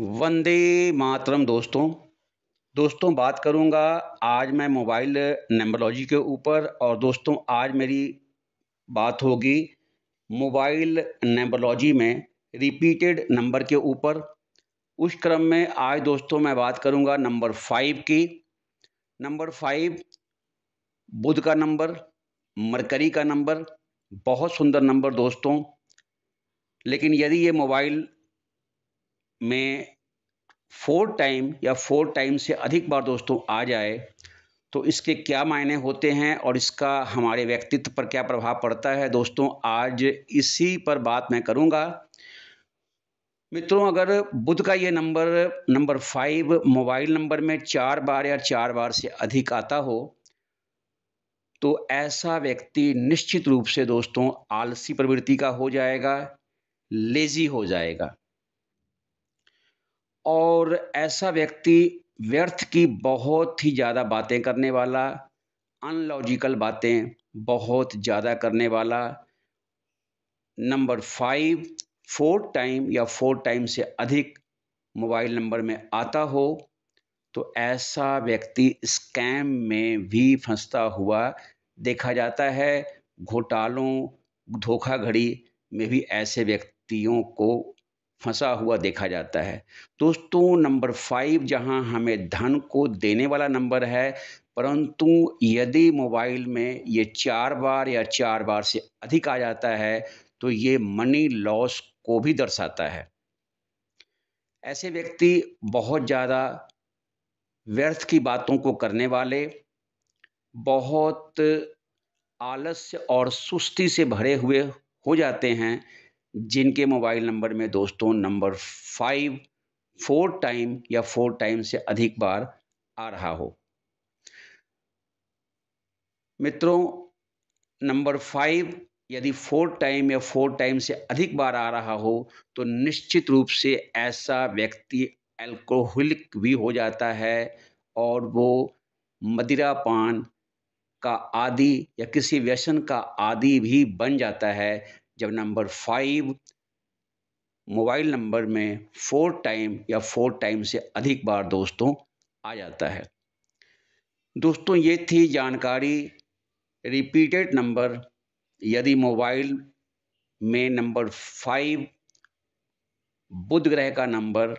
वंदे मातरम दोस्तों दोस्तों बात करूंगा आज मैं मोबाइल नंबरलॉजी के ऊपर और दोस्तों आज मेरी बात होगी मोबाइल नंबरलॉजी में रिपीटेड नंबर के ऊपर उस क्रम में आज दोस्तों मैं बात करूंगा नंबर फाइव की नंबर फाइव बुध का नंबर मरकरी का नंबर बहुत सुंदर नंबर दोस्तों लेकिन यदि ये मोबाइल में फोर टाइम या फोर टाइम से अधिक बार दोस्तों आ जाए तो इसके क्या मायने होते हैं और इसका हमारे व्यक्तित्व पर क्या प्रभाव पड़ता है दोस्तों आज इसी पर बात मैं करूंगा मित्रों अगर बुध का ये number number five mobile number में चार बार या चार बार से अधिक आता हो तो ऐसा व्यक्ति निश्चित रूप से दोस्तों आलसी प्रवृत्ति का हो जाएगा लेजी हो जाएगा और ऐसा व्यक्ति व्यर्थ की बहुत ही ज़्यादा बातें करने वाला अनलॉजिकल बातें बहुत ज़्यादा करने वाला नंबर फाइव फोर टाइम या फोर टाइम से अधिक मोबाइल नंबर में आता हो तो ऐसा व्यक्ति स्कैम में भी फंसता हुआ देखा जाता है घोटालों धोखाघड़ी में भी ऐसे व्यक्तियों को फंसा हुआ देखा जाता है दोस्तों नंबर फाइव जहां हमें धन को देने वाला नंबर है परंतु यदि मोबाइल में ये चार बार या चार बार से अधिक आ जाता है तो ये मनी लॉस को भी दर्शाता है ऐसे व्यक्ति बहुत ज़्यादा व्यर्थ की बातों को करने वाले बहुत आलस्य और सुस्ती से भरे हुए हो जाते हैं जिनके मोबाइल नंबर में दोस्तों नंबर फाइव फोर टाइम या फोर टाइम से अधिक बार आ रहा हो मित्रों नंबर फाइव यदि फोर टाइम या फोर टाइम से अधिक बार आ रहा हो तो निश्चित रूप से ऐसा व्यक्ति अल्कोहलिक भी हो जाता है और वो मदिरा पान का आदि या किसी व्यसन का आदि भी बन जाता है जब नंबर फाइव मोबाइल नंबर में फोर टाइम या फोर टाइम से अधिक बार दोस्तों आ जाता है दोस्तों ये थी जानकारी रिपीटेड नंबर यदि मोबाइल में नंबर फाइव बुध ग्रह का नंबर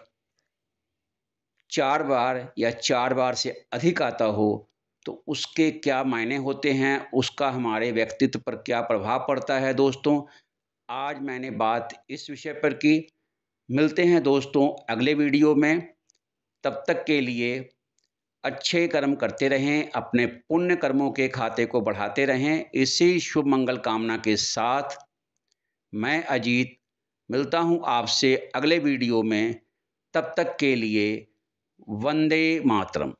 चार बार या चार बार से अधिक आता हो तो उसके क्या मायने होते हैं उसका हमारे व्यक्तित्व पर क्या प्रभाव पड़ता है दोस्तों आज मैंने बात इस विषय पर की मिलते हैं दोस्तों अगले वीडियो में तब तक के लिए अच्छे कर्म करते रहें अपने पुण्य कर्मों के खाते को बढ़ाते रहें इसी शुभ मंगल कामना के साथ मैं अजीत मिलता हूं आपसे अगले वीडियो में तब तक के लिए वंदे मातरम